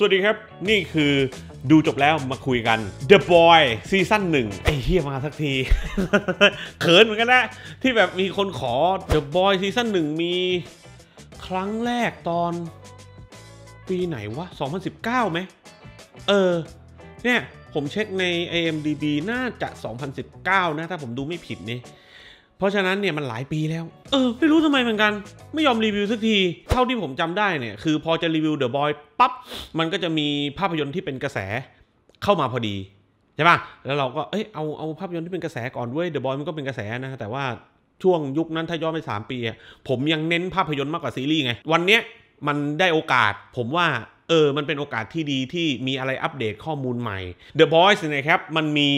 สวัสดีครับ นี่คือดูจบแล้วมาคุยกัน The Boy ซีซั่นหนึ่งไอ้เฮียมาสักทีเขินเหมือนกันนะ ที่แบบมีคนขอ The Boy ซีซั่นหนึ่งมีครั้งแรกตอนปีไหนวะ 2019ไหมเออ เนี่ย ผมเช็คใน IMDB น่าจะ2019 นะ ถ้าผมดูไม่ผิดนี่เพราะฉะนั้นเนี่ยมันหลายปีแล้ว เออไม่รู้ทำไมเหมือนกันไม่ยอมรีวิวสักทีเท่าที่ผมจำได้เนี่ยคือพอจะรีวิวเดอะบอยปั๊บ มันก็จะมีภาพยนตร์ที่เป็นกระแสเข้ามาพอดีใช่ป่ะแล้วเราก็เอ้ยเอาเอาภาพยนตร์ที่เป็นกระแสก่อนด้วยเดอะบอยมันก็เป็นกระแสนะแต่ว่าช่วงยุคนั้นถ้าย้อนไป 3 ปี ผมยังเน้นภาพยนตร์มากกว่าซีรีส์ไงวันเนี้ยมันได้โอกาสผมว่าเออมันเป็นโอกาสที่ดีที่มีอะไรอัปเดตข้อมูลใหม่ The Boys นะครับมันมี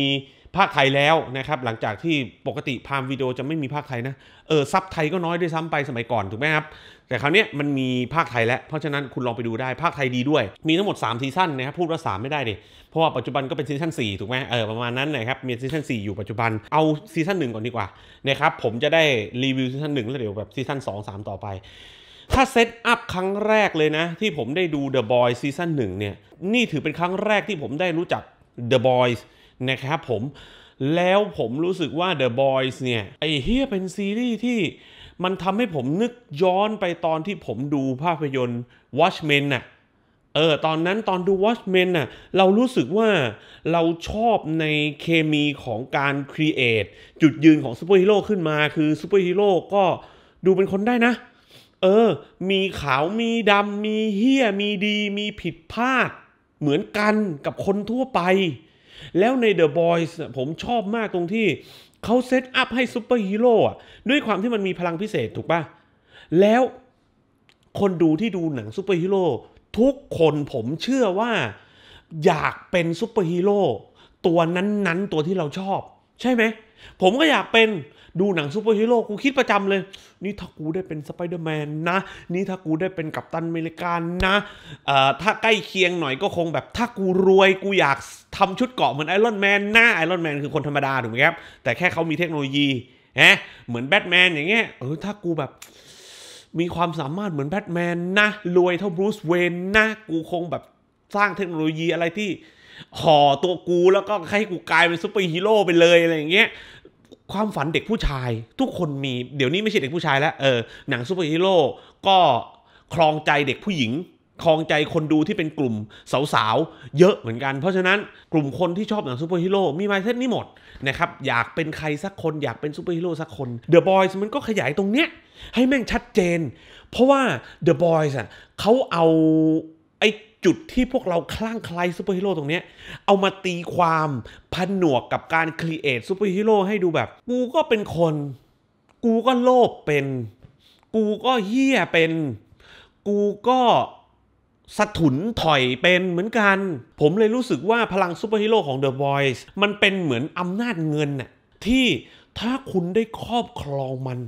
ภาคไทยแล้วนะครับหลังจากที่ปกติพามวิดีโอจะไม่มีภาคไทยนะเออซับไทยก็น้อยด้วยซ้ำไปสมัยก่อนถูกไหมครับแต่คราวนี้มันมีภาคไทยแล้วเพราะฉะนั้นคุณลองไปดูได้ภาคไทยดีด้วย มีทั้งหมด3ซีซั่นนะครับพูดว่า3ไม่ได้เลยเพราะว่าปัจจุบันก็เป็นซีซั่น4ถูกไหมเออประมาณนั้นนะครับมีซีซั่น4อยู่ปัจจุบันเอาซีซั่น1ก่อนดีกว่านะครับผมจะได้รีวิวซีซั่น1แล้วเดี๋ยวแบบซีซั่น2 3 ต่อไป ถ้าเซตอัพครั้งแรกเลยนะ ที่ผมได้ดู The Boys ซีซั่น1เนี่ยนี่ถือเป็นครั้งแรกที่ผมได้รู้จัก The Boys นะครับผม แล้วผมรู้สึกว่า The Boys เนี่ย ไอ้เฮียเป็นซีรีส์ที่มันทำให้ผมนึกย้อนไปตอนที่ผมดูภาพยนตร์ Watchmen น่ะเออ ตอนนั้นตอนดู Watchmen น่ะเรารู้สึกว่าเราชอบในเคมีของการครีเอทจุดยืนของซูเปอร์ฮีโร่ขึ้นมาคือซูเปอร์ฮีโร่ก็ดูเป็นคนได้นะ เออ มีขาวมีดำมีเฮียมีดีมีผิดพลาดเหมือนกันกับคนทั่วไปแล้วใน The Boys ผมชอบมากตรงที่ เขาเซตอัพให้ซูเปอร์ฮีโร่ด้วยความที่มันมีพลังพิเศษถูกปะแล้วคนดูที่ดูหนังซูเปอร์ฮีโร่ทุกคนผมเชื่อว่า อยากเป็นซูเปอร์ฮีโร่ตัวนั้น ๆ ตัวที่เราชอบ ใช่ไหม ผมก็อยากเป็นดูหนังซูเปอร์ฮีโร่กูคิดประจำเลย นี่ถ้ากูได้เป็นสไปเดอร์แมนนะ นี่ถ้ากูได้เป็นกัปตันเมริกันนะเอ่อถ้าใกล้เคียงหน่อยก็คงแบบ ถ้ากูรวยกูอยากทำชุดเกาะเหมือนไอรอนแมนนะไอรอนแมนคือคนธรรมดา ถูกไหมครับ แต่แค่เขามีเทคโนโลยีฮะเหมือนแบทแมนอย่างเงี้ยเออถ้ากูแบบมีความสามารถเหมือนแบทแมนนะ รวยเท่าบรูซเวนนะ กูคงแบบสร้างเทคโนโลยีอะไรที่ห่อตัวกูแล้วก็ให้กูกลายเป็นซูเปอร์ฮีโร่ไปเลยอะไรอย่างเงี้ยความฝันเด็กผู้ชาย ทุกคนมีเดี๋ยวนี้ไม่ใช่เด็กผู้ชายแล้วเออหนังซูเปอร์ฮีโร่ก็ครองใจเด็กผู้หญิง ครองใจคนดูที่เป็นกลุ่มสาวๆ เยอะเหมือนกัน เพราะฉะนั้นกลุ่มคนที่ชอบหนังซูเปอร์ฮีโร่มีมายเซตนี้หมดนะครับอยากเป็นใครสักคนอยากเป็นซูเปอร์ฮีโร่สักคนเดอะบอยส์มันก็ขยายตรงเนี้ยให้แม่งชัดเจน เพราะว่าเดอะบอยส์อ่ะเขาเอาไอ้จุดที่พวกเราคลั่งใครซูเปอร์ฮีโร่ตรงนี้ เอามาตีความผนวกกับการครีเอทซูเปอร์ฮีโร่ให้ดูแบบ กูก็เป็นคน กูก็โลภเป็น กูก็เฮี้ยเป็น กูก็สะถุนถอยเป็นเหมือนกัน ผมเลยรู้สึกว่าพลังซูเปอร์ฮีโร่ของ The Voice มันเป็นเหมือนอำนาจเงินน่ะที่ถ้าคุณได้ครอบครองมัน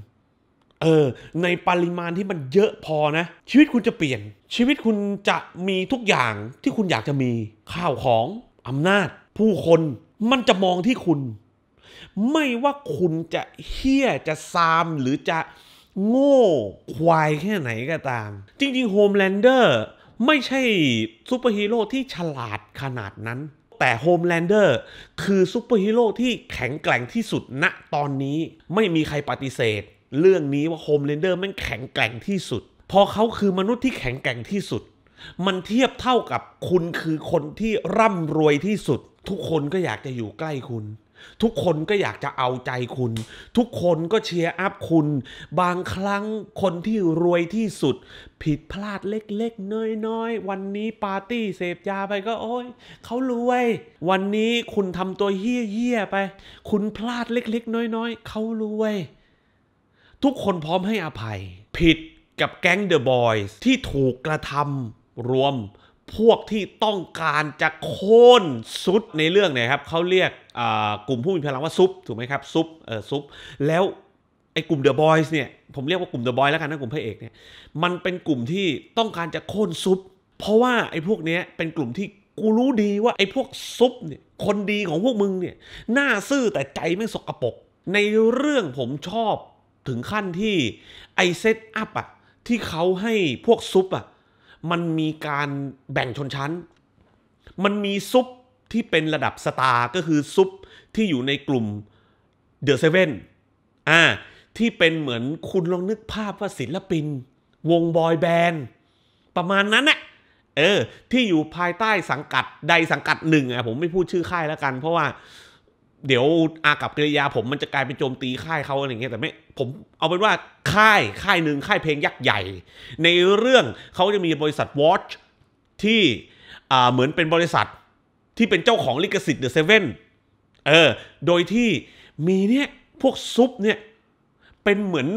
เออในปริมาณที่มันเยอะพอนะ ชีวิตคุณจะเปลี่ยน ชีวิตคุณจะมีทุกอย่างที่คุณอยากจะมีข้าวของอำนาจ ผู้คนมันจะมองที่คุณ ไม่ว่าคุณจะเฮี้ย จะซาม หรือจะโง่ ควายแค่ไหนก็ตาม จริงๆโฮมแลนเดอร์ไม่ใช่ซูเปอร์ฮีโร่ที่ฉลาดขนาดนั้น แต่โฮมแลนเดอร์คือซูเปอร์ฮีโร่ที่แข็งแกร่งที่สุดณตอนนี้ไม่มีใครปฏิเสธเรื่องนี้ว่าโฮมเลนเดอร์มันแข็งแกร่งที่สุดพอเขาคือมนุษย์ที่แข็งแกร่งที่สุด มันเทียบเท่ากับคุณคือคนที่ร่ำรวยที่สุด ทุกคนก็อยากจะอยู่ใกล้คุณ ทุกคนก็อยากจะเอาใจคุณ ทุกคนก็เชียร์อัพคุณ บางครั้งคนที่รวยที่สุด ผิดพลาดเล็กๆน้อยๆ วันนี้ปาร์ตี้เสพยาไปก็โอ้ยเขารวย วันนี้คุณทำตัวเฮี้ยๆไป คุณพลาดเล็กๆ น้อย ๆเขารวยทุกคนพร้อมให้อภัย ผิดกับแก๊งเดอะบอยส์ที่ถูกกระทำรวมพวกที่ต้องการจะโค่นซุดในเรื่องเนี่ยครับเขาเรียกกลุ่มผู้มีพลังว่าซุปถูกไหมครับซุปเออซุปแล้วไอ้กลุ่มเดอะบอยส์เนี่ยผมเรียกว่ากลุ่มเดอะบอยส์แล้วกันนะกลุ่มพระเอกเนี่ยมันเป็นกลุ่มที่ต้องการจะโค่นซุปเพราะว่าไอ้พวกเนี้ยเป็นกลุ่มที่กูรู้ดีว่าไอ้พวกซุปเนี่ยคนดีของพวกมึงเนี่ยหน้าซื่อแต่ใจไม่สกรปรกในเรื่องผมชอบถึงขั้นที่ไอเซตอัพอ่ะที่เขาให้พวกซุปอ่ะมันมีการแบ่งชนชั้น มันมีซุปที่เป็นระดับสตาร์ก็คือซุปที่อยู่ในกลุ่มเดอะเซเว่นอ่าที่เป็นเหมือนคุณลองนึกภาพว่าศิลปิน วงบอยแบนด์ ประมาณนั้นนะเออที่อยู่ภายใต้สังกัดใดสังกัดหนึ่งอ่ะผมไม่พูดชื่อค่ายแล้วกันเพราะว่าเดี๋ยวอากับกิริยาผมมันจะกลายเป็นโจมตีค่ายเขาอะไรเงี้ยแต่ไม่ ผมเอาเป็นว่าค่ายค่ายหนึ่งค่ายเพลงยักษ์ใหญ่ ในเรื่องเขาจะมีบริษัท Watch ที่เหมือนเป็นบริษัทที่เป็นเจ้าของลิขสิทธิ์เดอะเซเว่นเออโดยที่มีเนี่ย พวกซุปเนี่ย เป็นเหมือน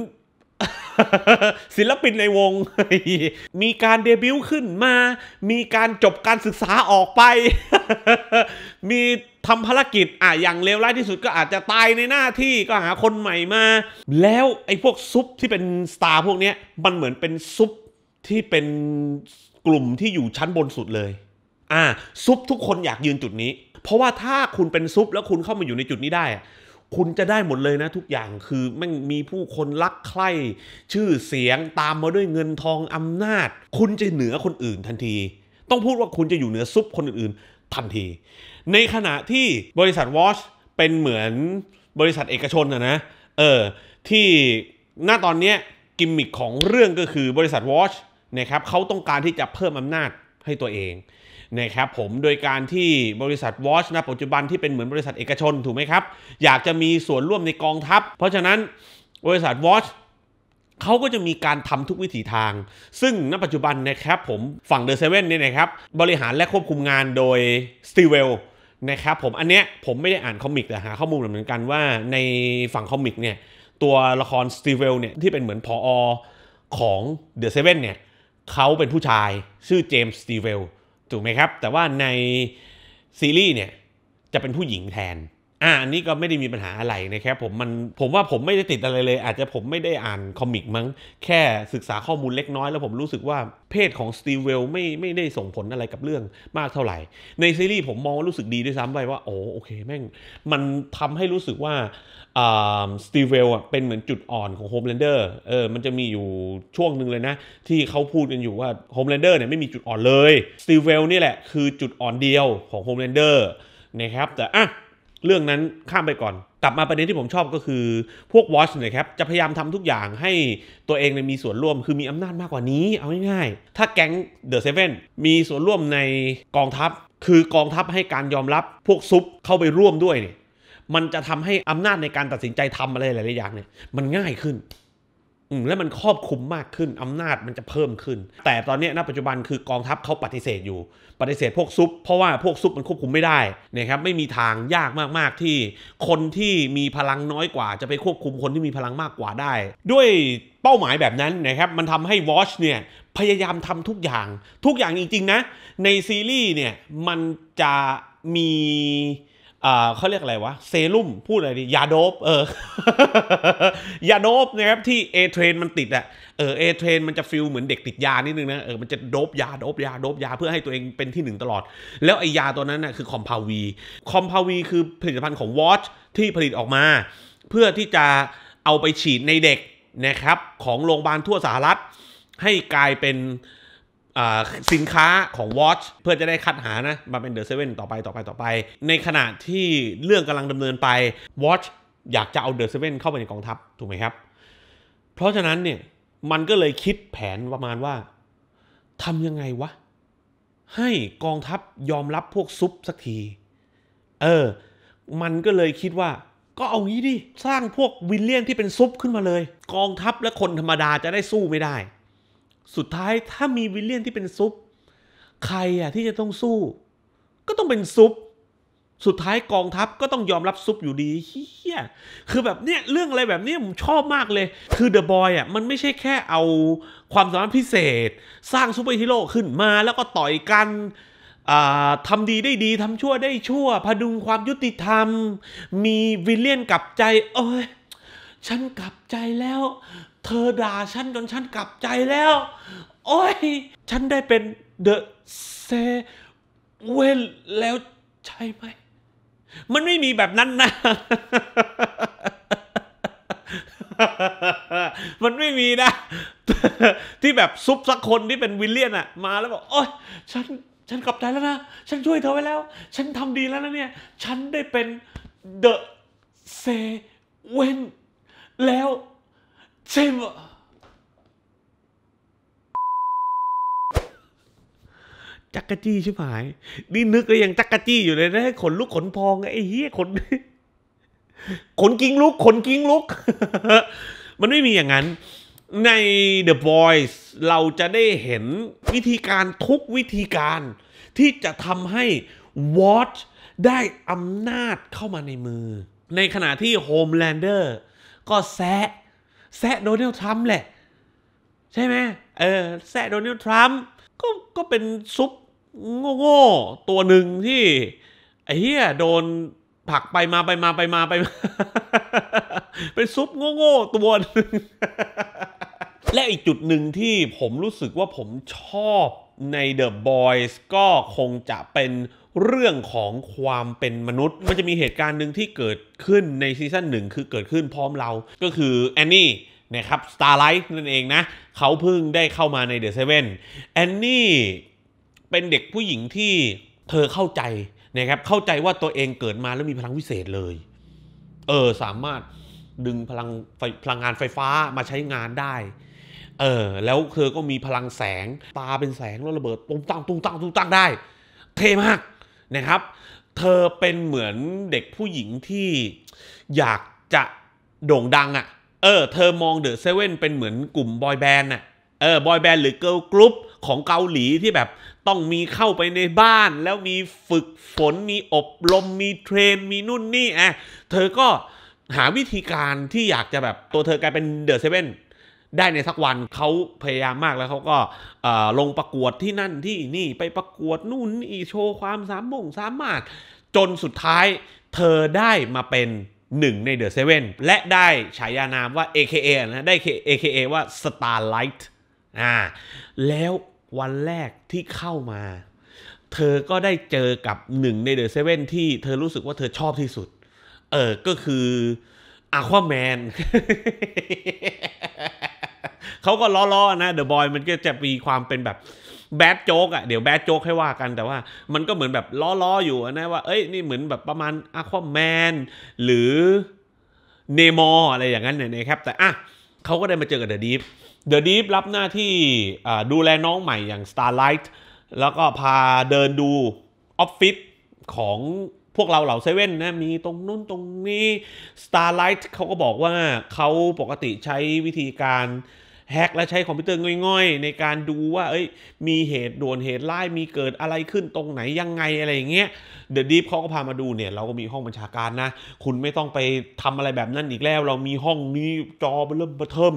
ศิลปินในวง มีการเดบิวต์ขึ้นมา มีการจบการศึกษาออกไป มีทำภารกิจอ่ะอย่างเลวร้ายที่สุดก็อาจจะตายในหน้าที่ก็หาคนใหม่มา แล้วไอ้พวกซุปที่เป็นสตาร์พวกนี้มันเหมือนเป็นซุปที่เป็นกลุ่มที่อยู่ชั้นบนสุดเลย อ่ะซุปทุกคนอยากยืนจุดนี้ เพราะว่าถ้าคุณเป็นซุปแล้วคุณเข้ามาอยู่ในจุดนี้ได้คุณจะได้หมดเลยนะทุกอย่างคือมังมีผู้คนรักใคร่ชื่อเสียงตามมาด้วยเงินทองอำนาจ คุณจะเหนือคนอื่นทันที ต้องพูดว่าคุณจะอยู่เหนือซุปคนอื่นๆ ทันที ในขณะที่บริษัทวอชเป็นเหมือนบริษัทเอกชนนะนะเออที่หน้าตอนนี้กิมมิคของเรื่องก็คือบริษัทวอชนะครับเขาต้องการที่จะเพิ่มอำนาจให้ตัวเอง นะครับผมโดยการที่บริษัท Watch นะปัจจุบันที่เป็นเหมือนบริษัทเอกชน ถูกไหมครับ อยากจะมีส่วนร่วมในกองทัพ เพราะฉะนั้นบริษัท Watch เขาก็จะมีการทำทุกวิถีทาง ซึ่งณปัจจุบันนะครับผม ฝั่งเดอะเซเว่นเนี่ยนะครับ บริหารและควบคุมงานโดยสตีเวลนะครับผม อันเนี้ยผมไม่ได้อ่านคอมิกแต่หาข้อมูลเหมือนกันว่าในฝั่งคอมิกเนี่ยตัวละครสตีเวลเนี่ยที่เป็นเหมือนพออของเดอะเซเว่นเนี่ยเขาเป็นผู้ชายชื่อเจมส์สตีเวลถูกไหมครับ แต่ว่าในซีรีส์เนี่ย จะเป็นผู้หญิงแทนอันนี้ก็ไม่ได้มีปัญหาอะไรนะครับผมมันผมว่าผมไม่ได้ติดอะไรเลย อาจจะผมไม่ได้อ่านคอมิกมั้งแค่ศึกษาข้อมูลเล็กน้อย แล้วผมรู้สึกว่าเพศของสตีเวลไม่ไม่ได้ส่งผลอะไรกับเรื่องมากเท่าไหร่ ในซีรีส์ผมมองว่ารู้สึกดีด้วยซ้ำไปว่าโอ้โอเคแม่ง มันทำให้รู้สึกว่าสตีเวลอ่ะเป็นเหมือนจุดอ่อนของโฮมแลนเดอร์เออมันจะมีอยู่ช่วงหนึ่งเลยนะ ที่เขาพูดกันอยู่ว่าโฮมแลนเดอร์เนี่ยไม่มีจุดอ่อนเลยสตีเวลนี่แหละคือจุดอ่อนเดียวของโฮมแลนเดอร์นะครับแต่อ่ะเรื่องนั้นข้ามไปก่อน กลับมาประเด็นที่ผมชอบก็คือพวกวอชเนี่ยครับ จะพยายามทำทุกอย่างให้ตัวเองมีส่วนร่วมคือมีอำนาจมากกว่านี้ เอาง่ายๆ ถ้าแก๊งเดอะเซเว่นมีส่วนร่วมในกองทัพ คือกองทัพให้การยอมรับพวกซุปเข้าไปร่วมด้วยเนี่ยมันจะทำให้อำนาจในการตัดสินใจทำอะไรหลายๆอย่างเนี่ยมันง่ายขึ้นและมันครอบคุมมากขึ้นอำนาจมันจะเพิ่มขึ้น แต่ตอนนี้ณปัจจุบันคือกองทัพเขาปฏิเสธอยู่ปฏิเสธพวกซุป เพราะว่าพวกซุปมันควบคุมไม่ได้นะครับไม่มีทางยากมาก ๆ ที่ คนที่มีพลังน้อยกว่าจะไปควบคุมคนที่มีพลังมากกว่าได้ ด้วยเป้าหมายแบบนั้นนะครับมันทำให้วอชเนี่ยพยายามทำทุกอย่าง ทุกอย่างจริงๆนะในซีรีส์เนี่ยมันจะมีเขาเรียกอะไรวะ เซรุ่ม พูดอะไรดียาโดบเออยาโดบนะครับที่เอเทรนมันติดอะเออเอเทรนมันจะฟิลเหมือนเด็กติดยานิดนึงนะเออมันจะโดบยาโดบยาโดบยาเพื่อให้ตัวเองเป็นที่หนึ่งตลอด แล้วไอยาตัวนั้นน่ะคือคอมพาวี คอมพาวีคือผลิตภัณฑ์ของวอชที่ผลิตออกมา เพื่อที่จะเอาไปฉีดในเด็กนะครับ ของโรงพยาบาลทั่วสหรัฐ ให้กลายเป็นสินค้าของ Watch เพื่อจะได้คัดหานะมาเป็นเดอะเซเว่นต่อไป ต่อไปต่อไป ในขณะที่เรื่องกำลังดำเนินไป Watch อยากจะเอาเดอะเซเว่นเข้าไปในกองทัพ ถูกไหมครับ เพราะฉะนั้นเนี่ย มันก็เลยคิดแผนประมาณว่าทำยังไงวะ ให้กองทัพยอมรับพวกซุปสักที เออ มันก็เลยคิดว่า ก็เอางี้ดิ สร้างพวกวิลเลียนที่เป็นซุปขึ้นมาเลย กองทัพและคนธรรมดาจะได้สู้ไม่ได้สุดท้ายถ้ามีวิลเลียนที่เป็นซุป ใครอะที่จะต้องสู้ ก็ต้องเป็นซุป สุดท้ายกองทัพก็ต้องยอมรับซุปอยู่ดีเฮียคือแบบเนี้ยเรื่องอะไรแบบนี้ผมชอบมากเลย คือเดอะบอยอ่ะมันไม่ใช่แค่เอาความสามารถพิเศษ สร้างซูเปอร์ฮีโร่ขึ้นมาแล้วก็ต่อยกันทำดีได้ดีทำชั่วได้ชั่ว พดุงความยุติธรรม มีวิลเลียนกลับใจเอ้ยฉันกลับใจแล้วเธอด่าฉันจนฉันกลับใจแล้ว โอ้ย ฉันได้เป็นเดอะเซเวนแล้วใช่ไหมมันไม่มีแบบนั้นนะ มันไม่มีนะ ที่แบบซุปสักคนที่เป็นวิลเลียนอะมาแล้วบอก โอ้ยฉัน ฉันกลับใจแล้วนะ ฉันช่วยเธอไว้แล้ว ฉันทำดีแล้วนะเนี่ย ฉันได้เป็นเดอะเซเวนแล้ว全ะจักกะจี้ชิบหายนี่นึกเลยยังจักกะจี้อยู่เลยนะขนลุกขนพองไอ้เหี้ยขน ขนกิ้งลุกขนกิ้งลุก มันไม่มีอย่างนั้น ใน The Voice เราจะได้เห็นวิธีการทุกวิธีการ ที่จะทำให้ Watch ได้อำนาจเข้ามาในมือ ในขณะที่ Homelander ก็แซะแซะโดนัลด์ทรัมป์แหละ ใช่ไหมเออแซะโดนัลด์ทรัมป์ก็ก็เป็นซุปโง่ ๆ ตัวหนึ่งที่ไอ้เหี้ยโดนผักไปมาไปมาไปมาไปมาเป็นซุปโง่ๆตัวนึงและอีกจุดหนึ่งที่ผมรู้สึกว่าผมชอบใน The Boys ก็คงจะเป็นเรื่องของความเป็นมนุษย์มันจะมีเหตุการณ์หนึ่งที่เกิดขึ้นในซีซั่นหนึ่งคือเกิดขึ้นพร้อมเราก็คือแอนนี่นะครับสตาร์ไลท์นั่นเองนะ เขาเพิ่งได้เข้ามาในเดอะเซเว่นแอนนี่เป็นเด็กผู้หญิงที่เธอเข้าใจนะครับเข้าใจว่าตัวเองเกิดมาแล้วมีพลังวิเศษเลย เออสามารถดึงพลังไฟพลังงานไฟฟ้ามาใช้งานได้ เออแล้วเธอก็มีพลังแสงตาเป็นแสงแล้วระเบิดตุ้มตั้งตุ้มตั้งตุ้มตั้งได้เท่มากนะครับเธอเป็นเหมือนเด็กผู้หญิงที่อยากจะโด่งดังอะ่ะเออเธอมองเดอะเซเว่นเป็นเหมือนกลุ่มบอยแบนด์อ่ะเออบอยแบนด์หรือเกิลกรุ๊ปของเกาหลีที่แบบต้องมีเข้าไปในบ้าน แล้วมีฝึกฝนมีอบรมมีเทรน มีนู่นนี่อ่ะเธอก็หาวิธีการที่อยากจะแบบตัวเธอกลายเป็นเดอะเซเว่นได้ในสักวันเขาพยายามมากแล้วเขาก็ลงประกวดที่นั่นที่นี่ไปประกวดนู่นนี่โชว์ความสามมงสามารถ จนสุดท้าย เธอได้มาเป็นหนึ่งในเดอะเซเว่นและได้ฉายานามว่า AKA นะได้ AKA ว่า Starlight อ่าแล้ววันแรกที่เข้ามา เธอก็ได้เจอกับหนึ่งในเดอะเซเว่นที่เธอรู้สึกว่าเธอชอบที่สุด เออก็คือ a ควาแมนเขาก็ล้อๆ นะเดอะบอยมันก็จะมีความเป็นแบบแบดโจ๊กอ่ะ เดี๋ยวแบดโจ๊กให้ว่ากัน แต่ว่ามันก็เหมือนแบบ ล้อๆ อยู่นะว่า เอ้ยนี่เหมือนแบบประมาณอะควาแมนหรือเนมออะไรอย่างนั้นเนี่ยนะครับแต่อ่ะเขาก็ได้มาเจอกับเดอะดีฟเดอะดีฟรับหน้าที่ดูแลน้องใหม่อย่าง Starlight แล้วก็พาเดินดูออฟฟิศของพวกเราเหล่าเซเว่นนะมีตรงนู้นตรงนี้ Starlight เขาก็บอกว่าเขาปกติใช้วิธีการแฮกและใช้คอมพิวเตอร์ง่อยๆ ในการดูว่าเอ้ยมีเหตุด่วนเหตุร้ายมีเกิดอะไรขึ้นตรงไหนยังไงอะไรอย่างเงี้ยเดอะดีฟเขาก็พามาดูเนี่ยเราก็มีห้องบัญชาการนะ คุณไม่ต้องไปทำอะไรแบบนั้นอีกแล้ว เรามีห้องนี้จอเริ่มเทิม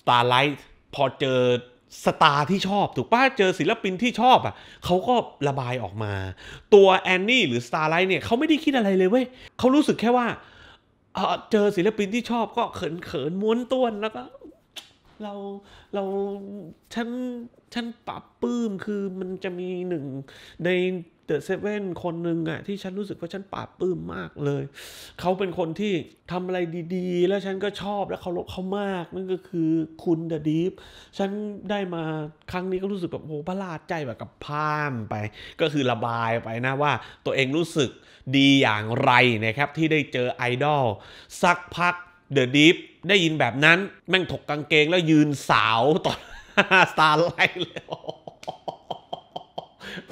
สตาร์ไลท์พอเจอสตาร์ที่ชอบ ถูกป้าเจอศิลปินที่ชอบอ่ะเขาก็ระบายออกมา ตัวแอนนี่หรือสตาร์ไลท์เนี่ยเขาไม่ได้คิดอะไรเลยเว้ยเขารู้สึกแค่ว่า เจอศิลปินที่ชอบก็เขินเขินม้วนต้วน แล้วก็ เราเราฉันฉันปรับปื้มคือมันจะมีหนึ่ง ในเดอะเซเว่นคนหนึ่งอะที่ฉันรู้สึกว่าฉันปาบปลื้มมากเลย เขาเป็นคนที่ทำอะไรดีๆ แล้วฉันก็ชอบและเขาลบเขามากนั่นก็คือคุณเดอะดีฟฉันได้มาครั้งนี้ก็รู้สึกแบบโอ้ประหลาดใจแบบกับพามไป ก็คือระบายไปนะว่าตัวเองรู้สึกดีอย่างไรนะครับ ที่ได้เจอไอดอล สักพักเดอะดิฟได้ยินแบบนั้นแม่งถกกางเกงแล้วยืนสาวต่อสตาร์ไลท์เลย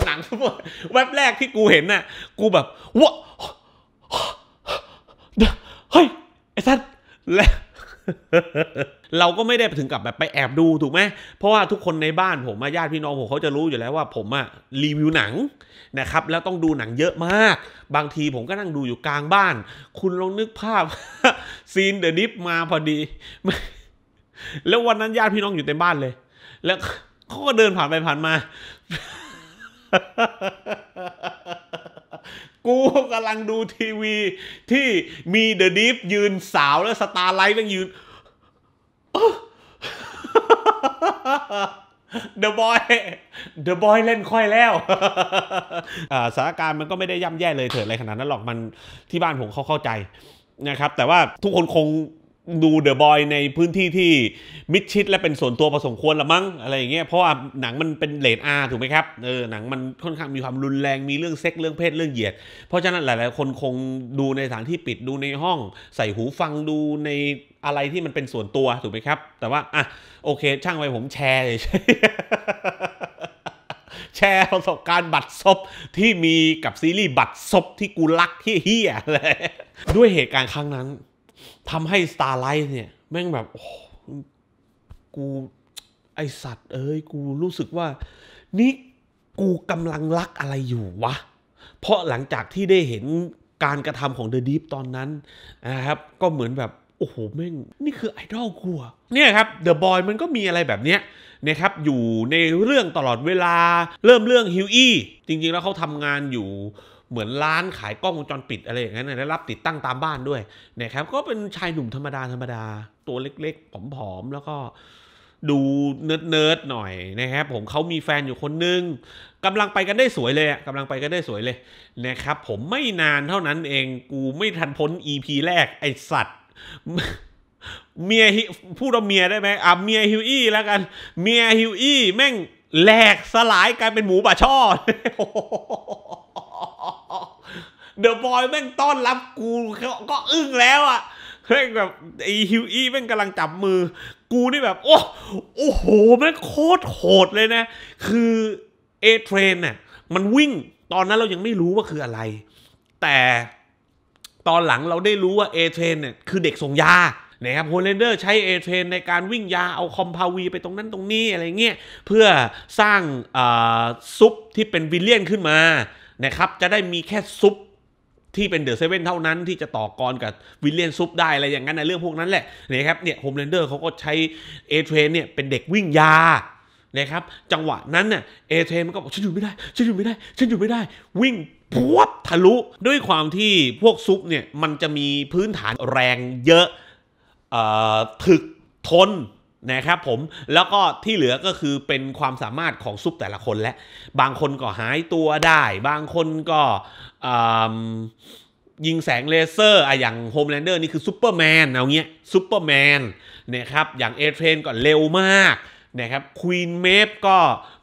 หนังทั้งหมดแว็บแรกที่กูเห็นน่ะกูแบบวะเฮ้ย ไอ้สัสแล้วเราก็ไม่ได้ถึงกับแบบไปแอบดูถูกไหม เพราะว่าทุกคนในบ้าน ผมญาติพี่น้องผมเขาจะรู้อยู่แล้วว่าผมอะรีวิวหนังนะครับ แล้วต้องดูหนังเยอะมาก บางทีผมก็นั่งดูอยู่กลางบ้าน คุณลองนึกภาพซีนเดอะดิฟมาพอดี แล้ววันนั้นญาติพี่น้องอยู่เต็มบ้านเลย แล้วเขาก็เดินผ่านไปผ่านมากูกำลังดูทีวีที่มีเดอะดิฟยืนสาวแล้วสตาร์ไลท์้ังยืนเดอะบอยเดอะบอยเล่นค่อยแล้วสถานการณ์มันก็ไม่ได้ย่ำแย่เลยเถิดอะไรขนาดนั้นหรอกมันที่บ้านผมเขาเข้าใจนะครับ แต่ว่าทุกคนคงดูเดอะบอยในพื้นที่ที่มิดชิดและเป็นส่วนตัวพอสมควรละมั้ง อะไรอย่างเงี้ยเพราะว่าหนังมันเป็นเลดอาถูกไหมครับเออหนังมันค่อนข้างมีความรุนแรงมีเรื่องเซ็กเรื่องเพศเรื่องเหยียดเพราะฉะนั้นหลาย ๆ คนคงดูในสถานที่ปิดดูในห้อง ใส่หูฟังดูในอะไรที่มันเป็นส่วนตัวถูกไหมครับ แต่ว่าอ่ะโอเคช่างไปผมแชร์เลยแชร์ประสบการณ์บัตรซบที่มีกับซีรีส์บัตรซบที่กูรักที่เฮียเลยด้วยเหตุการณ์ครั้งนั้นทำให้สตาร์ไลท์เนี่ย แม่งแบบกูไอสัตว์ เอ้ยกูรู้สึกว่า นี่กูกำลังรักอะไรอยู่วะ เพราะหลังจากที่ได้เห็นการกระทำของเดอะดีฟตอนนั้นนะครับ ก็เหมือนแบบโอ้โหแม่ง นี่คือไอดอลกูอะเนี่ยครับเดอะบอยมันก็มีอะไรแบบเนี้ยนะครับอยู่ในเรื่องตลอดเวลาเริ่มเรื่องฮิวอี้จริงๆ แล้วเขาทำงานอยู่เหมือนร้านขายกล้องวงจรปิดอะไรอย่างเงี้ยได้รับติดตั้งตามบ้านด้วยนะครับก็เป็นชายหนุ่มธรรมดาธรรมดาตัวเล็กๆผอมๆ แล้วก็ดูเนิร์ดๆ หน่อยนะครับผมเขามีแฟนอยู่คนนึงกำลังไปกันได้สวยเลยกำลังไปกันได้สวยเลยนะครับผมไม่นานเท่านั้นเองกูไม่ทันพ้น EP แรกไอสัตวเมียพูดว่าเมียได้ไหมอ่ะเมียฮิวอี้แล้วกัน เมียฮิวอี้แม่งแหลกสลายกลายเป็นหมูป่าช่อเดอะบอยแม่งต้อนรับกูก็อึ้งแล้วอ่ะแม่งแบบไอฮิวอี้แม่งกำลังจับมือ กูนี่แบบ โอ้โอ้โหแม่งโคตร โหดเลยนะ คือเอเทรน เนี่ยมันวิ่งตอนนั้นเรายังไม่รู้ว่าคืออะไร แต่ตอนหลังเราได้รู้ว่าเอเทรนเนี่ยคือเด็กส่งยานะครับโฮเลนเดอร์ใช้เอเทรนในการวิ่งยาเอาคอมพาวีไปตรงนั้นตรงนี้อะไรเงี้ยเพื่อสร้างซุปที่เป็นวิลเลียนขึ้นมานะครับจะได้มีแค่ซุปที่เป็นเดอะเซเว่นเท่านั้นที่จะต่อกรกับวิลเลียนซุปได้อะไรอย่างนั้นในเรื่องพวกนั้นแหละนะครับเนี่ยโฮมเลนเดอร์เขาก็ใช้เอเทรนเนี่ยเป็นเด็กวิ่งยานะครับจังหวะนั้นเนี่ยเอเทรนมันก็บอกฉันอยู่ไม่ได้ฉันอยู่ไม่ได้ฉันอยู่ไม่ได้วิ่งพวบทะลุด้วยความที่พวกซุปเนี่ย มันจะมีพื้นฐานแรงเยอะถึกทนนะครับผม แล้วก็ที่เหลือก็คือเป็นความสามารถของซุปแต่ละคนและ บางคนก็หายตัวได้ บางคนก็ยิงแสงเลเซอร์อะอย่างโฮมแลนเดอร์นี่คือซูเปอร์แมนเอาเงี้ยซูเปอร์แมนนะครับ อย่างเอเทรนก็เร็วมาก นะครับควีนเมฟก็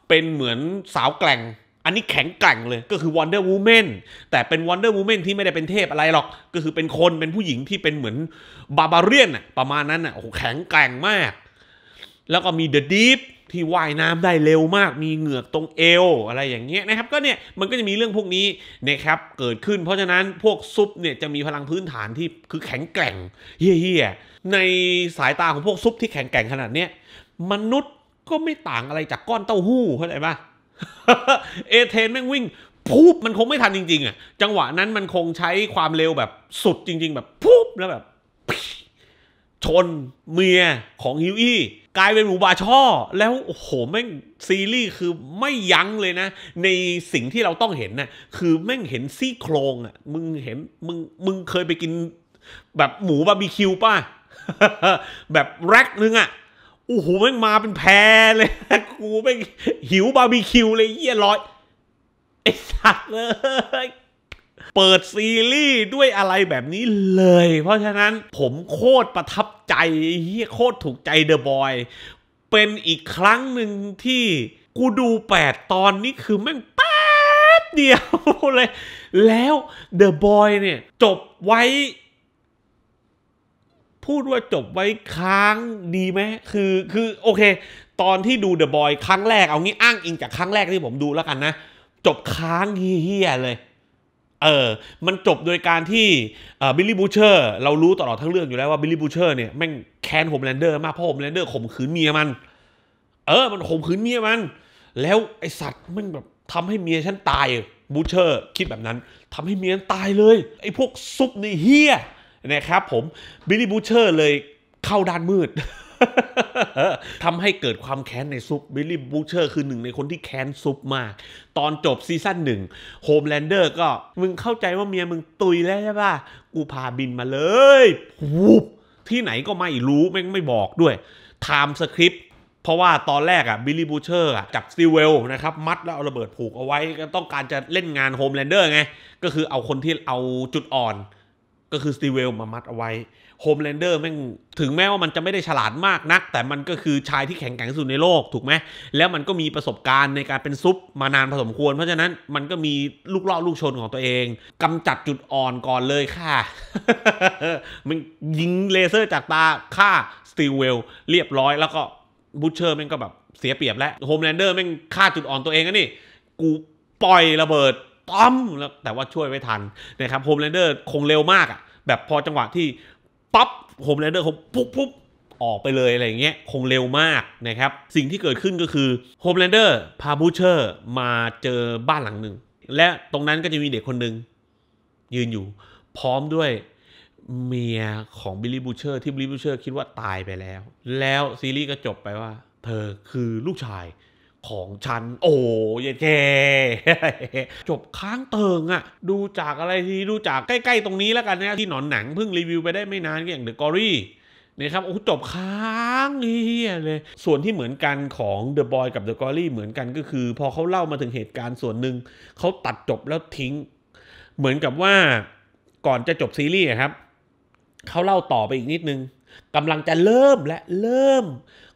เป็นเหมือนสาวแกล่งอันนี้แข็งแกร่งเลยก็คือ Wonder Woman แต่เป็น Wonder Woman ที่ไม่ได้เป็นเทพอะไรหรอก ก็คือเป็นคนเป็นผู้หญิงที่เป็นเหมือนบาบาเรียนอะประมาณนั้นอะโอ้โหแข็งแกร่งมาก แล้วก็มี The Deep ที่ว่ายน้ำได้เร็วมาก มีเหงือกตรงเอวอะไรอย่างเงี้ยนะครับ ก็เนี่ยมันก็จะมีเรื่องพวกนี้นะครับเกิดขึ้นเพราะฉะนั้นพวกซุปเนี่ยจะมีพลังพื้นฐานที่คือแข็งแกร่งเฮี้ยในสายตาของพวกซุปที่แข็งแกร่งขนาดเนี้ยมนุษย์ก็ไม่ต่างอะไรจากก้อนเต้าหู้เข้าใจปะเอเทน แม่งวิ่ง พูบมันคงไม่ทันจริงๆ อ่ะ จังหวะนั้นมันคงใช้ความเร็วแบบสุดจริงๆ แบบพูบแล้วแบบ ชนเมียของฮิวอี้ กลายเป็นหมูบาช่อแล้วโอ้โห แม่งซีรีส์คือไม่ยั้งเลยนะ ในสิ่งที่เราต้องเห็นนะ่ะคือแม่งเห็นซี่โครงอะ่ะมึงเห็นมึงมึงเคยไปกินแบบหมูบาร์บีคิวป่ะ แบบแร็กนึงอ่ะโอ้โหแม่งมาเป็นแพรเลย กูแม่งหิวบาร์บีคิวเลยเยี่ยร้อยไอสัตว์เลยเปิดซีรีส์ด้วยอะไรแบบนี้เลย เพราะฉะนั้นผมโคตรประทับใจเฮียโคตรถูกใจเดอะบอยเป็นอีกครั้งหนึ่งที่กูดูแปดตอนนี้คือแม่งแป๊บเดียวเลยแล้วเดอะบอยเนี่ยจบไว้พูดว่าจบไว้ค้างดีไหมคือคือโอเค ตอนที่ดูเดอะบอยครั้งแรก เอางี้อ้างอิงจากครั้งแรกที่ผมดูแล้วกันนะ จบค้างเฮี้ยเลยเออมันจบโดยการที่บิลลี่บูเชอร์เรารู้ตลอดทั้งเรื่องอยู่แล้วว่าบิลลี่บูเชอร์เนี่ยแม่งแค้นโฮมแลนเดอร์มากเพราะโฮมแลนเดอร์ข่มขืนเมียมันเออมันข่มขืนเมียมัน แล้วไอสัตว์มันแบบทำให้เมียฉันตายบูเชอร์คิดแบบนั้นทำให้เมียฉันตายเลยไอพวกซุปในเฮี้ยนะครับผม บิลลี่บูเชอร์เลยเข้าด้านมืดทำให้เกิดความแค้นในซุป บิลลี่บูเชอร์คือหนึ่งในคนที่แค้นซุปมาก ตอนจบซีซั่นหนึ่งโฮมแลนเดอร์ก็มึงเข้าใจว่าเมียมึงตุยแล้วใช่ป่ะ กูพาบินมาเลยวบที่ไหนก็ไม่รู้แม่งไม่บอกด้วยไทม์สคริปต์เพราะว่าตอนแรกอ่ะบิลลี่บูเชอร์อ่ะจับซีเวลนะครับ มัดแล้วเอาระเบิดผูกเอาไว้ก็ต้องการจะเล่นงานโฮมแลนเดอร์ไงก็คือเอาคนที่เอาจุดอ่อนก็คือสตีเวลมามัดเอาไว้โฮมแลนเดอร์แม่งถึงแม้ว่ามันจะไม่ได้ฉลาดมากนัก แต่มันก็คือชายที่แข็งแกร่งสุดในโลกถูกไหมแล้วมันก็มีประสบการณ์ในการเป็นซุปมานานพอสมควร เพราะฉะนั้นมันก็มีลูกล่อลูกชนของตัวเอง กำจัดจุดอ่อนก่อนเลยค่ะมันยิงเลเซอร์จากตาฆ่าสตีเวลเรียบร้อย แล้วก็บูชเชอร์แม่งก็แบบเสียเปรียบแล้วโฮมแลนเดอร์แม่งฆ่าจุดอ่อนตัวเองอะนี่กูปล่อยระเบิดต้อมแล้วแต่ว่าช่วยไม่ทันนะครับโฮมแลนเดอร์คงเร็วมากอะแบบพอจังหวะที่ปั๊บโฮมแลนเดอร์เขาปุ๊บปุ๊บออกไปเลย อะไรเงี้ย คงเร็วมากนะครับ สิ่งที่เกิดขึ้นก็คือโฮมแลนเดอร์พาบูเชอร์ มาเจอบ้านหลังหนึ่ง และตรงนั้นก็จะมีเด็กคนหนึ่งยืนอยู่ พร้อมด้วยเมียของบิลลี่บูเชอร์ ที่บิลลี่บูเชอร์คิดว่าตายไปแล้ว แล้วซีรีส์ก็จบไปว่า เธอคือลูกชายของฉัน โอ้ยเจจบค้างเติงอะดูจากอะไรทีดูจากใกล้ ๆ ตรงนี้แล้วกันนะที่หนอนหนังเพิ่งรีวิวไปได้ไม่นานอย่างเดอะกอรี่นะครับโอ้จบค้างเฮียเลยส่วนที่เหมือนกันของ The Boy กับ The g o r y เหมือนกันก็คือพอเขาเล่ามาถึงเหตุการณ์ส่วนหนึ่งเขาตัดจบแล้วทิ้ง เหมือนกับว่าก่อนจะจบซีรีส์ครับ เขาเล่าต่อไปอีกนิดนึงกำลังจะเริ่มและเริ่ม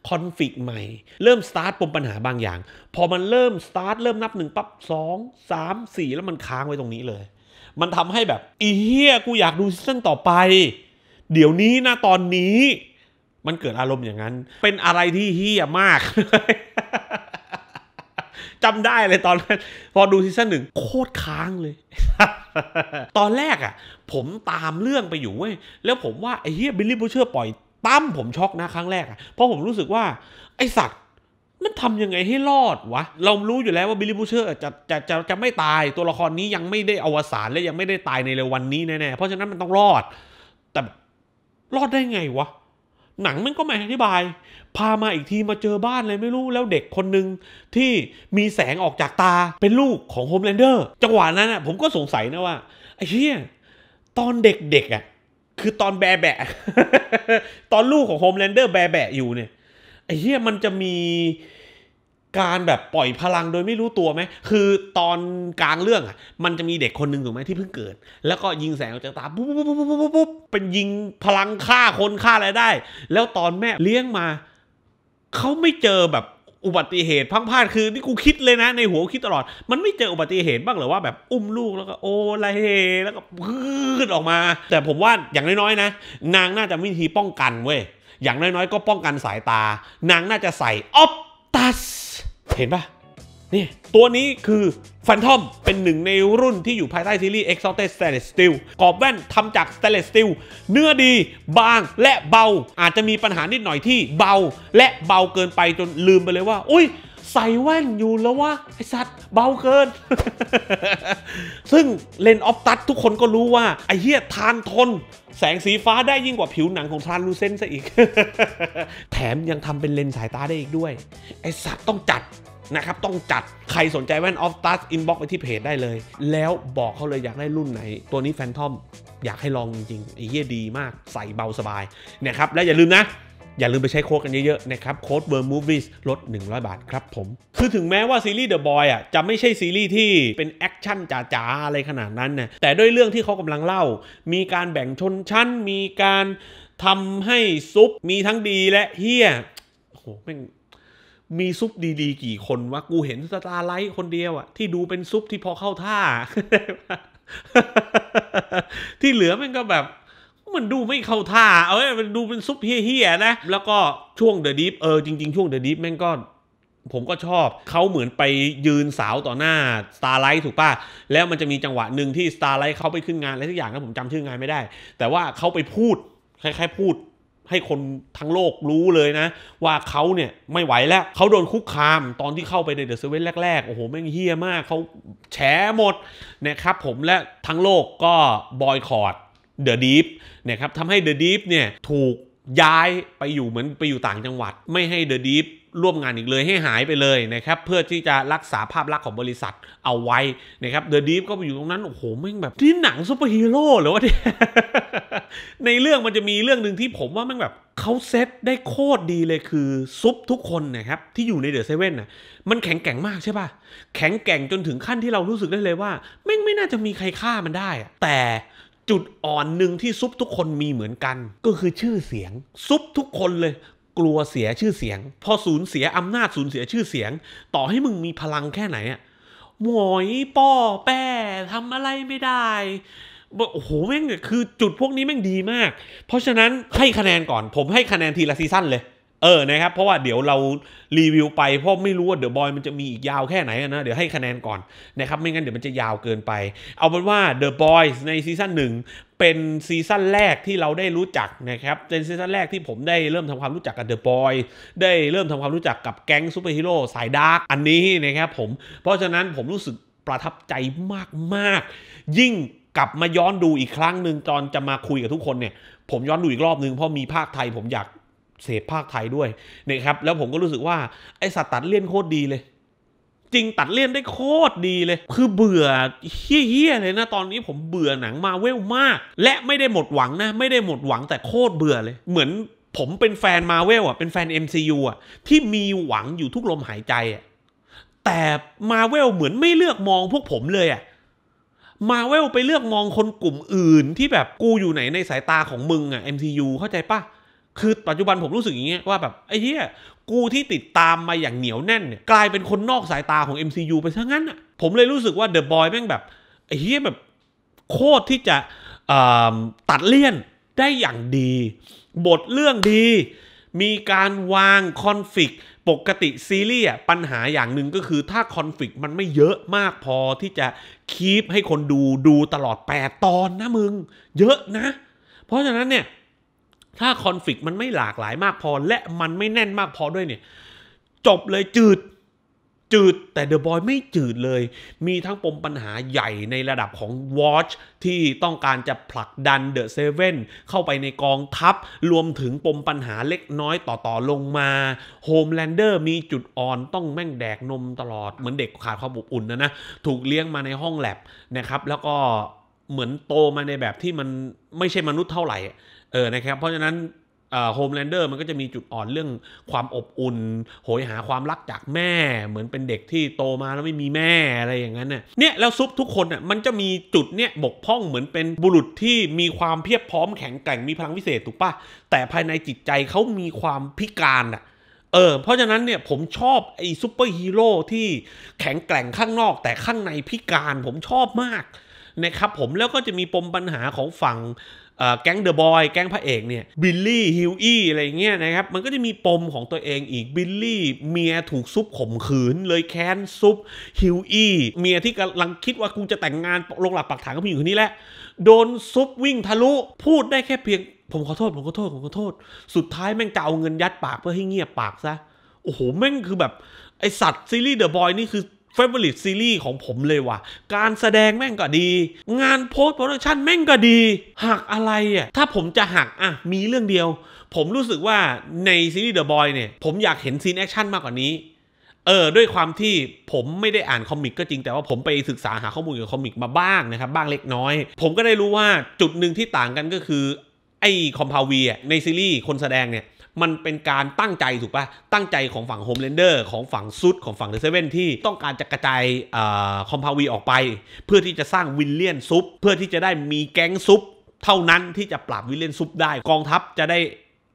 คอนฟ lict ใหม่เริ่มสตาร์ทปมปัญหาบางอย่าง พอมันเริ่มสตาร์ทเริ่มนับหนึ่งปั๊บสองสามสี่แล้วมันค้างไว้ตรงนี้เลย มันทำให้แบบอีเฮียกูอยากดูซีซั่นต่อไป เดี๋ยวนี้นะ ตอนนี้ มันเกิดอารมณ์อย่างนั้น เป็นอะไรที่เฮียมากจำได้เลยตอนนั้น พอดูซีซั่นหนึ่ง โคตรค้างเลย ตอนแรกอ่ะ ผมตามเรื่องไปอยู่เว้ยแล้วผมว่าไอ้เฮียบิลลี่บูเชอร์ปล่อยตั้มผมช็อกนะครั้งแรกอะเพราะผมรู้สึกว่า ไอสัตว์ มันทำยังไงให้รอดวะ เรารู้อยู่แล้วว่าบิลลี่บูเชอร์จะจะจะจะไม่ตายตัวละครนี้ยังไม่ได้อวสานและยังไม่ได้ตายในเร็ววันนี้แน่ๆเพราะฉะนั้นมันต้องรอด แต่รอดได้ไงวะ หนังมันก็ไม่อธิบาย พามาอีกทีมาเจอบ้านเลยไม่รู้แล้วเด็กคนหนึ่งที่มีแสงออกจากตาเป็นลูกของโฮมแลนเดอร์จังหวะนั้นอ่ะผมก็สงสัยนะว่า ไอ้เหี้ยตอนเด็กๆอ่ะคือตอนแบแบะตอนลูกของโฮมแลนเดอร์แบแบะอยู่เนี่ยไอ้เหี้ยมันจะมีการแบบปล่อยพลังโดยไม่รู้ตัวไหม คือตอนกลางเรื่องอ่ะ มันจะมีเด็กคนหนึ่งถูกไหมที่เพิ่งเกิด แล้วก็ยิงแสงออกจากตาปุ๊บปุ๊บปุ๊บปุ๊บปุ๊บปุ๊บเป็นยิงพลังฆ่า คนฆ่าอะไรได้ แล้วตอนแม่เลี้ยงมา เขาไม่เจอแบบอุบัติเหตุพังพลาดคือนี่กูคิดเลยนะในหัวคิดตลอด มันไม่เจออุบัติเหตุบ้างหรือว่าแบบอุ้มลูกแล้วก็โอ้ไรเฮแล้วก็พื้นออกมา แต่ผมว่าอย่างน้อย ๆ นะ นางน่าจะมีวิธีป้องกันเว้ยอย่าง น้อย ๆ ก็ป้องกันสายตา นางน่าจะใส่ออปตัสเห็นปะนี่ตัวนี้คือฟันทอมเป็นหนึ่งในรุ่นที่อยู่ภายใต้ซีรีส์ Exalted Stainless Steel กรอบแว่นทำจาก Stainless Steel เนื้อดีบางและเบาอาจจะมีปัญหานิดหน่อยที่เบาและเบาเกินไปจนลืมไปเลยว่าอุ้ย ใส่แว่นอยู่แล้วว่าไอสัตว์เบาเกิน ซึ่งเลนออฟตัสทุกคนก็รู้ว่า ไอเฮียทานทน แสงสีฟ้าได้ยิ่งกว่าผิวหนังของทรานลูเซนซะอีก แถมยังทำเป็นเลนสายตาได้อีกด้วย ไอสัตว์ต้องจัดนะครับ ต้องจัดใครสนใจแว่นออฟตัสอินบ็อกไปที่เพจได้เลย แล้วบอกเขาเลยอยากได้รุ่นไหนตัวนี้แฟนทอมอยากให้ลองจริงๆ ไอ้เหี้ยดีมากใส่เบาสบาย นะครับ และอย่าลืมนะ อย่าลืมไปใช้โค้ดกันเยอะๆ นะครับโค้ดเวิร์มูฟวิสลด 100 บาทครับผม คือถึงแม้ว่าซีรีส์ The Boy อ่ะจะไม่ใช่ซีรีส์ที่เป็นแอคชั่นจ๋าๆ อะไรขนาดนั้นนะแต่ด้วยเรื่องที่เขากำลังเล่า มีการแบ่งชนชั้นมีการทำให้ซุปมีทั้งดีและเฮี้ยโอ้โหแม่งมีซุปดี ๆ กี่คนวะกูเห็นสตาร์ไลท์คนเดียวอะที่ดูเป็นซุปที่พอเข้าท่า ที่เหลือมันก็แบบ มันดูไม่เข้าท่าเอ้ยมันดูเป็นซุปเฮี้ยๆ นะ แล้วก็ช่วงเดอะดิฟเออจริง ๆ ช่วงเดอะดิฟแม่งก็ผมก็ชอบ เขาเหมือนไปยืนสาวต่อหน้าสตาร์ไลท์ถูกป่ะ แล้วมันจะมีจังหวะหนึ่งที่สตาร์ไลท์เขาไปขึ้นงานอะไรสักอย่างนะผมจำชื่องานไม่ได้ แต่ว่าเขาไปพูดคล้ายๆพูดให้คนทั้งโลกรู้เลยนะ ว่าเขาเนี่ยไม่ไหวแล้วเขาโดนคุกคามตอนที่เข้าไปในเดอะเซเว่นแรก ๆ โอ้โหแม่งเฮี้ยมากเขาแฉหมดนะครับผมและทั้งโลกก็บอยคอรดเดอะดีฟนะครับทำให้เดอะดีฟเนี่ยถูกย้ายไปอยู่เหมือนไปอยู่ต่างจังหวัด ไม่ให้เดอะดีฟร่วมงานอีกเลยให้หายไปเลยนะครับ เพื่อที่จะรักษาภาพลักษณ์ของบริษัทเอาไว้นะครับเดอะดีฟก็ไปอยู่ตรงนั้น โอ้โหแม่งแบบ ที่หนังซูเปอร์ฮีโร่หรือว่าเนี่ยในเรื่องมันจะมีเรื่องหนึ่งที่ผมว่าแม่งแบบ เขาเซตได้โคตรดีเลยคือซุปทุกคนนะครับ ที่อยู่ในเดอะเซเว่นน่ะมันแข็งแกร่งมากใช่ป่ะ แข็งแกร่งจนถึงขั้นที่เรารู้สึกได้เลยว่าแม่งไม่น่าจะมีใครฆ่ามันได้แต่จุดอ่อนหนึ่งที่ซุปทุกคนมีเหมือนกัน ก็คือชื่อเสียงซุปทุกคนเลยกลัวเสียชื่อเสียง พอสูญเสียอำนาจสูญเสียชื่อเสียง ต่อให้มึงมีพลังแค่ไหนอะหมอยป้อแป้ทำอะไรไม่ได้ โอ้โห แม่ง คือจุดพวกนี้แม่งดีมาก เพราะฉะนั้นให้คะแนนก่อนผมให้คะแนนทีละซีซั่นเลยเออนะครับเพราะว่าเดี๋ยวเรารีวิวไปเพราะไม่รู้ว่าเดอะบอยมันจะมีอีกยาวแค่ไหนนะเดี๋ยวให้คะแนนก่อนนะครับไม่งั้น เดี๋ยวมันจะยาวเกินไป เอาเป็นว่า The Boys ในซีซั่นหนึ่งเป็นซีซั่นแรกที่เราได้รู้จักนะครับเป็นซีซั่นแรกที่ผมได้เริ่มทำความรู้จักกับเดอะบอยได้เริ่มทำความรู้จักกับแก๊งซูเปอร์ฮีโร่สายดาร์กอันนี้นะครับผม เพราะฉะนั้นผมรู้สึกประทับใจมากๆ ยิ่งกลับมาย้อนดูอีกครั้งหนึ่งตอนจะมาคุยกับทุกคนเนี่ยผมย้อนดูอีกรอบนึงเพราะมีภาคไทยผมอยากเสพภาคไทยด้วยเนี่ยครับ แล้วผมก็รู้สึกว่าไอสัตว์ตัดเลี่ยนโคตรดีเลย จริงตัดเลี่ยนได้โคตรดีเลย คือเบื่อเฮี้ยเลยนะตอนนี้ผมเบื่อหนังมาเวลมาก และไม่ได้หมดหวังนะ ไม่ได้หมดหวังแต่โคตรเบื่อเลย เหมือนผมเป็นแฟนมาเวลอ่ะเป็นแฟน MCU อ่ะ ที่มีหวังอยู่ทุกลมหายใจอ่ะแต่มาเวลเหมือนไม่เลือกมองพวกผมเลยอ่ะมาเวลไปเลือกมองคนกลุ่มอื่นที่แบบกูอยู่ไหนในสายตาของมึงอ่ะ MCU เข้าใจปะคือปัจจุบันผมรู้สึกอย่างเงี้ยว่าแบบ ไอ้เหี้ยกูที่ติดตามมาอย่างเหนียวแน่นเนี่ยกลายเป็นคนนอกสายตาของ MCU ไปซะงั้นอ่ะผมเลยรู้สึกว่าเดอะบอยแม่งแบบ ไอ้เหี้ยแบบโคตรที่จะตัดเลี่ยนได้อย่างดี บทเรื่องดี มีการวางคอนฟ lict ปกติซีรีส์ปัญหาอย่างหนึ่งก็คือถ้าคอนฟ lict มันไม่เยอะมากพอที่จะคีปให้คนดูดูตลอด8ตอนนะมึงเยอะนะ เพราะฉะนั้นเนี่ยถ้าคอนฟ lict มันไม่หลากหลายมากพอและมันไม่แน่นมากพอด้วยเนี่ยจบเลยจืดจืดแต่เดอะบอยไม่จืดเลย มีทั้งปมปัญหาใหญ่ในระดับของ Watch ที่ต้องการจะผลักดันเดอะเซเว่นเข้าไปในกองทัพ รวมถึงปมปัญหาเล็กน้อยต่อๆลงมา Homelander มีจุดอ่อน ต้องแม่งแดกนมตลอดเหมือนเด็กขาดความอบอุ่นนะนะถูกเลี้ยงมาในห้องแลบนะครับแล้วก็เหมือนโตมาในแบบที่มันไม่ใช่มนุษย์เท่าไหร่เออ นะครับ เพราะฉะนั้นโฮมแลนเดอร์มันก็จะมีจุดอ่อนเรื่องความอบอุ่น โหยหาความรักจากแม่ เหมือนเป็นเด็กที่โตมาแล้วไม่มีแม่อะไรอย่างนั้นเนี่ยเนี่ยแล้วซุปทุกคนี่ะมันจะมีจุดเนี่ยบกพร่องเหมือนเป็นบุรุษที่มีความเพียบพร้อมแข็งแกร่งมีพลังวิเศษ ถูกปะแต่ภายในจิตใจเขามีความพิการอ่ะเออเพราะฉะนั้นเนี่ยผมชอบไอ้ซูเปอร์ฮีโร่ที่แข็งแกร่งข้างนอก แต่ข้างในพิการผมชอบมากนะครับผมแล้วก็จะมีปมปัญหาของฝั่งแก๊งเดอะบอยแก๊งพระเอกเนี่ย บิลลี่ ฮิวอี้ อะไรเงี้ยนะครับ มันก็จะมีปมของตัวเองอีก บิลลี่ เมียถูกซุปข่มขืนเลยแค้น ซุปฮิวอี้ เมียที่กำลังคิดว่ากูจะแต่งงานลงหลักปักฐานกับผู้หญิงคนนี้แหละ โดนซุปวิ่งทะลุ พูดได้แค่เพียงผมขอโทษ ผมขอโทษ ผมขอโทษ สุดท้ายแม่งจะเอาเงินยัดปากเพื่อให้เงียบปากซะ โอ้โห แม่งคือแบบไอสัตว์ซีรีส์เดอะบอยนี่คือเฟเวอร์ลิตซีรีส์ของผมเลยว่ะ การแสดงแม่งก็ดี งานโพสต์โปรดักชันแม่งก็ดี หักอะไรอ่ะถ้าผมจะหักอ่ะมีเรื่องเดียว ผมรู้สึกว่าในซีรีส์เดอะบอยเนี่ยผมอยากเห็นซีนแอคชั่นมากกว่านี้เออด้วยความที่ผมไม่ได้อ่านคอมิกก็จริงแต่ว่าผมไปศึกษาหาข้อมูลเกี่ยวกับคอมิกมาบ้างนะครับบ้างเล็กน้อย ผมก็ได้รู้ว่าจุดหนึ่งที่ต่างกันก็คือ ไอ้คอมพาวีในซีรีส์คนแสดงเนี่ยมันเป็นการตั้งใจถูกปะตั้งใจของฝั่งโฮมเลนเดอร์ของฝั่งซุดของฝั่งเดอะเซเว่นที่ต้องการจะกระจายคอมพาวีออกไป เพื่อที่จะสร้างวินเลียนซุปเพื่อที่จะได้มีแก๊งซุป เท่านั้นที่จะปราบวิลเลียนซุปได้กองทัพจะได้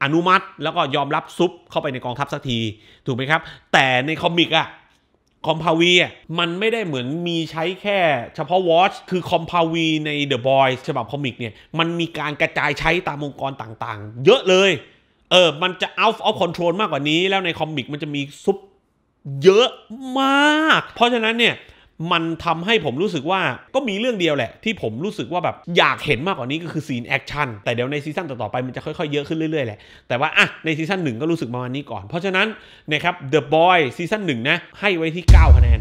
อนุมัติแล้วก็ยอมรับซุปเข้าไปในกองทัพสักที ถูกไหมครับ แต่ในคอมิกอะคอมพาวีอ่ะมันไม่ได้เหมือนมีใช้แค่ เฉพาะวอชคือคอมพาวีใน The Boys ฉบับคอมิกเนี่ยมันมีการกระจายใช้ตามองค์กรต่างๆ เยอะเลยเออ มันจะ out of control มากกว่านี้แล้วในคอมิกมันจะมีซุปเยอะมาก เพราะฉะนั้นเนี่ย มันทำให้ผมรู้สึกว่าก็มีเรื่องเดียวแหละ ที่ผมรู้สึกว่าแบบอยากเห็นมากกว่านี้ก็คือซีนแอคชั่นแต่เดี๋ยวในซีซั่นต่อๆไปมันจะค่อยๆเยอะขึ้นเรื่อยๆแหละ แต่ว่าอ่ะในซีซั่นหนึ่งก็รู้สึกประมาณนี้ก่อน เพราะฉะนั้นนะครับ The Boy ซีซั่นหนึ่งนะให้ไว้ที่9คะแนน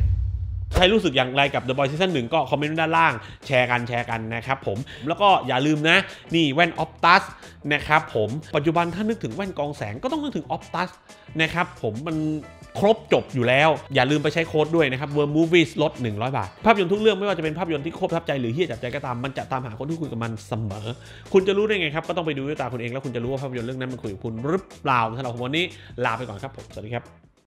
ใครรู้สึกอย่างไรกับ The Boy Season 1 ก็คอมเมนต์ด้านล่าง แชร์กันแชร์กันนะครับผมแล้วก็อย่าลืมนะ นี่แว่น Optus นะครับผมปัจจุบันถ้านึกถึงแว่นกองแสงก็ต้องนึกถึง Optus นะครับผมมันครบจบอยู่แล้ว อย่าลืมไปใช้โค้ดด้วยนะครับ w o r m o v i e s ลด 100 บาท ภาพยนตร์ทุกเรื่องไม่ว่าจะเป็นภาพยนตร์ที่ครบทับใจหรือเฮี้ยจับใจก็ตามมันจะตามหาคนที่คุยกับมันเสมอ คุณจะรู้ได้ไงครับก็ต้องไปดูด้วยตาคุณเองแล้วคุณจะรู้ว่าภาพยนตร์เรื่องนั้นมันคุยกับคุณหรือเปล่าสำหรับวันนี้ลาไปก่อนครับผมสวัสดีครับ